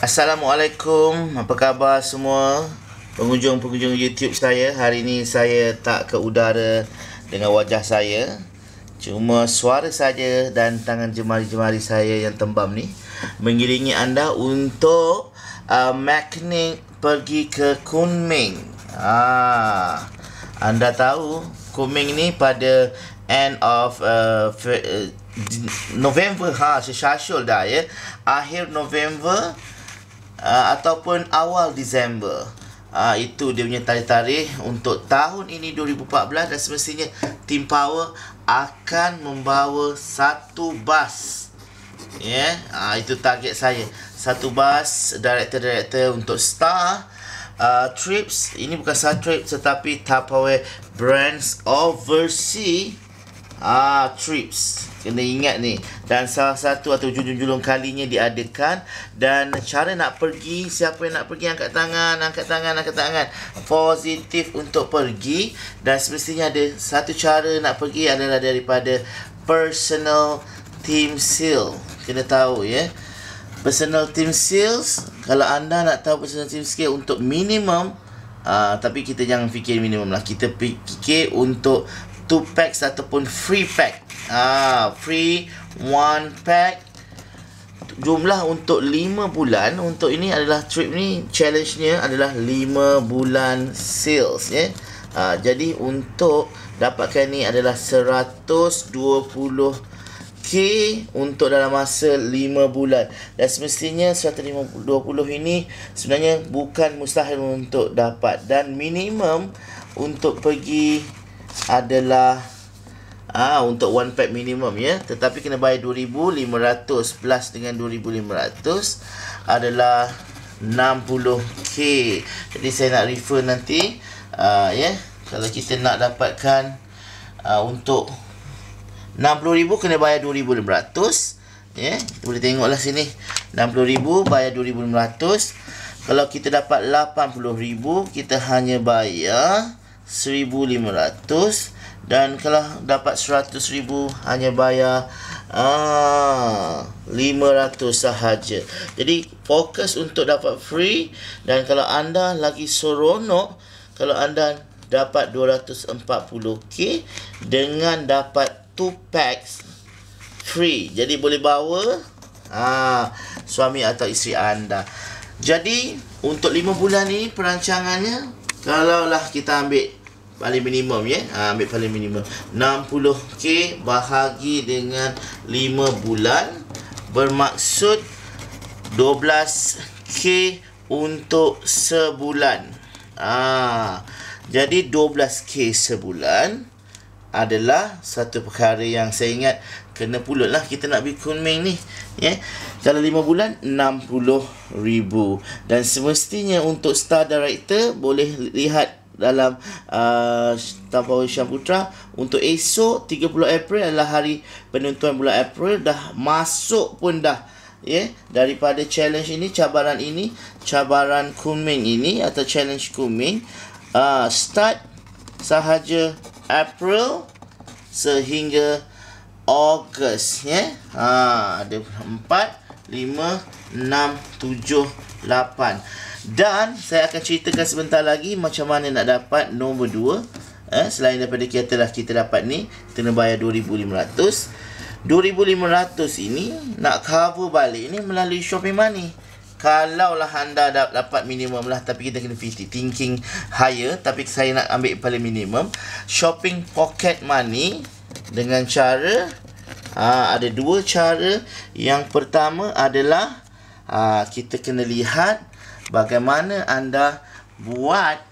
Assalamualaikum, apa khabar semua pengunjung-pengunjung YouTube saya. Hari ini saya tak ke udara dengan wajah saya. Cuma suara saja dan tangan jemari-jemari saya yang tembam ni mengiringi anda untuk uh, Magnet pergi ke Kunming. Ah, anda tahu Kunming ni pada end of uh, uh November ha, sesyasyul dah ya. Akhir November uh, ataupun awal Disember. Uh, itu dia punya tarikh-tarikh untuk tahun ini 2014 dan semestinya Team Power akan membawa satu bas. Ya, yeah? uh, itu target saya. Satu bas director-director untuk star uh, trips. Ini bukan star trip tetapi Tapawe brands overseas. Ah, trips. Kena ingat ni. Dan salah satu atau julung-julung kalinya diadakan. Dan cara nak pergi, siapa yang nak pergi, angkat tangan, angkat tangan, angkat tangan. Positif untuk pergi. Dan semestinya ada satu cara nak pergi adalah daripada personal team seal. Kena tahu ya. Personal team seals. Kalau anda nak tahu personal team seal untuk minimum, Uh, tapi kita jangan fikir minimum lah Kita fikir untuk two packs ataupun free pack. Ah, free one pack. Jumlah untuk 5 bulan untuk ini adalah trip ni challenge-nya adalah 5 bulan sales ya. Yeah? Ah, jadi untuk dapatkan ni adalah 120k untuk dalam masa 5 bulan. Dan semestinya 120 ini sebenarnya bukan mustahil untuk dapat dan minimum untuk pergi adalah ah ha, untuk one pack minimum ya tetapi kena bayar 2500 plus dengan 2500 adalah 60k jadi saya nak refer nanti uh, ya kalau kita nak dapatkan uh, untuk 60000 kena bayar 2500 ya kita boleh tengoklah sini 60000 bayar 2500 kalau kita dapat 80000 kita hanya bayar 1500 dan kalau dapat 100000 hanya bayar ah 500 sahaja. Jadi fokus untuk dapat free dan kalau anda lagi seronok kalau anda dapat 240k dengan dapat 2 packs free. Jadi boleh bawa ah suami atau isteri anda. Jadi untuk 5 bulan ni perancangannya kalaulah kita ambil paling minimum ya. Ha, ambil paling minimum. 60K bahagi dengan 5 bulan. Bermaksud 12K untuk sebulan. Ha, jadi 12K sebulan adalah satu perkara yang saya ingat kena pulut lah kita nak bikun main ni. Ya. Kalau 5 bulan, 60 ribu Dan semestinya untuk star director boleh lihat dalam uh, Tampau Isyam Putra Untuk esok 30 April adalah hari penentuan bulan April Dah masuk pun dah ya yeah, daripada challenge ini cabaran ini cabaran kuming ini atau challenge kuming uh, start sahaja April sehingga Ogos ya yeah. ha ada empat lima enam tujuh lapan dan saya akan ceritakan sebentar lagi macam mana nak dapat nombor 2. Eh, selain daripada kereta lah kita dapat ni, kena bayar 2500 2500 ini nak cover balik ni melalui shopping Money. Kalaulah anda dapat minimum lah tapi kita kena fikir thinking higher tapi saya nak ambil paling minimum shopping pocket money dengan cara aa, ah, ada dua cara yang pertama adalah aa, ah, kita kena lihat bagaimana anda buat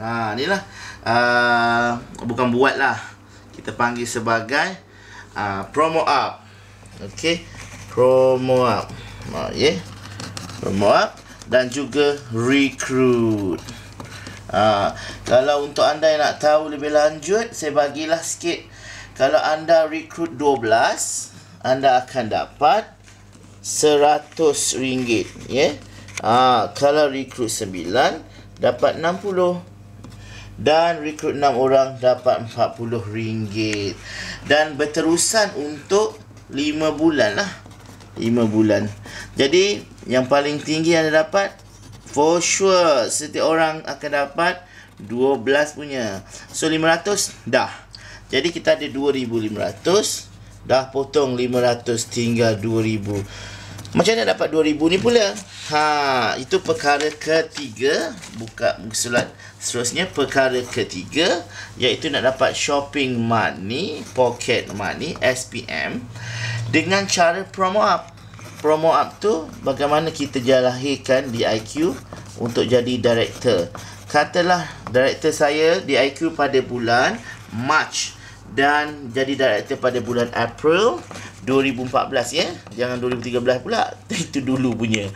aa, ah, inilah aa, ah, bukan buat lah kita panggil sebagai aa, promo up ok promo up aa, yeah. promo up dan juga recruit aa, kalau untuk anda yang nak tahu lebih lanjut saya bagilah sikit kalau anda recruit 12 anda akan dapat rm ringgit, ya. Yeah? Ah, kalau recruit 9 dapat 60 dan rekrut 6 orang dapat RM40 dan berterusan untuk 5 bulan lah 5 bulan jadi yang paling tinggi anda dapat for sure setiap orang akan dapat 12 punya so 500 dah jadi kita ada 2500 dah potong 500 tinggal 2000 macam mana dapat 2000 ni pula? Ha, itu perkara ketiga. Buka buku surat seterusnya. Perkara ketiga iaitu nak dapat shopping money, pocket money, SPM dengan cara promo up. Promo up tu bagaimana kita jelahirkan di IQ untuk jadi director. Katalah director saya di IQ pada bulan March dan jadi director pada bulan April 2014 ya. Jangan 2013 pula. Itu dulu punya.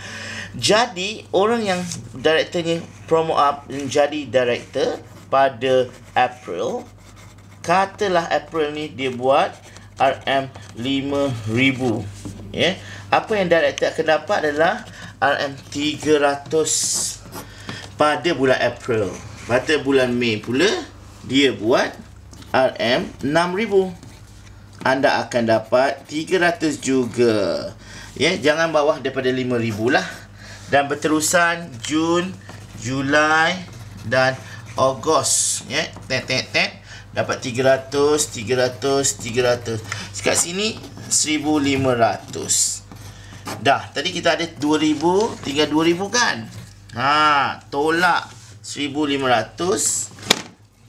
Jadi orang yang directornya promo up menjadi director pada April katalah April ni dia buat RM5000 ya. Apa yang director akan dapat adalah RM300 pada bulan April. Pada bulan Mei pula dia buat RM6000 anda akan dapat 300 juga. Ya, yeah, jangan bawah daripada 5000 lah. Dan berterusan Jun, Julai dan Ogos, ya. Yeah. Tet tet tet dapat 300, 300, 300. Dekat sini 1500. Dah, tadi kita ada 2000, tinggal 2000 kan? Ha, tolak 1500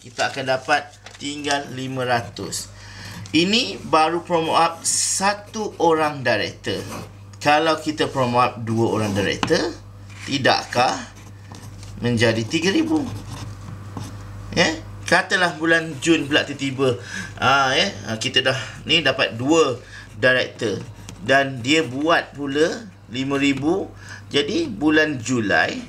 kita akan dapat tinggal 500. Ini baru promo up satu orang director. Kalau kita promo up dua orang director, tidakkah menjadi 3000? Ya. Yeah? Katalah bulan Jun pula tiba-tiba ah ya, ah, kita dah ni dapat dua director dan dia buat pula 5000. Jadi bulan Julai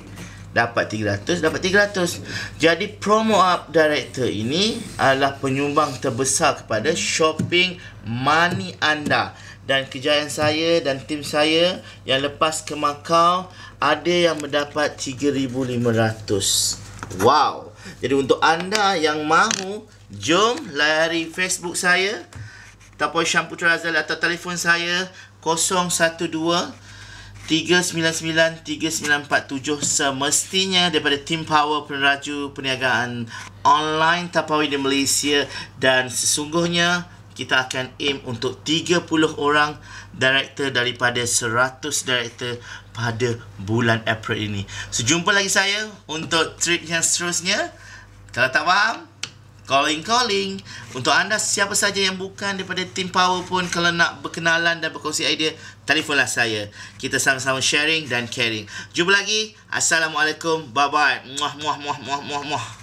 dapat 300 dapat 300 jadi promo up director ini adalah penyumbang terbesar kepada shopping money anda dan kejayaan saya dan tim saya yang lepas ke Macau ada yang mendapat 3500 wow jadi untuk anda yang mahu jom layari Facebook saya tapoi Syamputra Azali atau telefon saya 012 399-3947 semestinya daripada Team Power Peneraju Perniagaan Online Tapawi di Malaysia dan sesungguhnya kita akan aim untuk 30 orang director daripada 100 director pada bulan April ini. Sejumpa lagi saya untuk trip yang seterusnya. Kalau tak faham, Calling, calling. Untuk anda siapa saja yang bukan daripada Team Power pun kalau nak berkenalan dan berkongsi idea, telefonlah saya. Kita sama-sama sharing dan caring. Jumpa lagi. Assalamualaikum. Bye-bye. Muah, muah, muah, muah, muah, muah.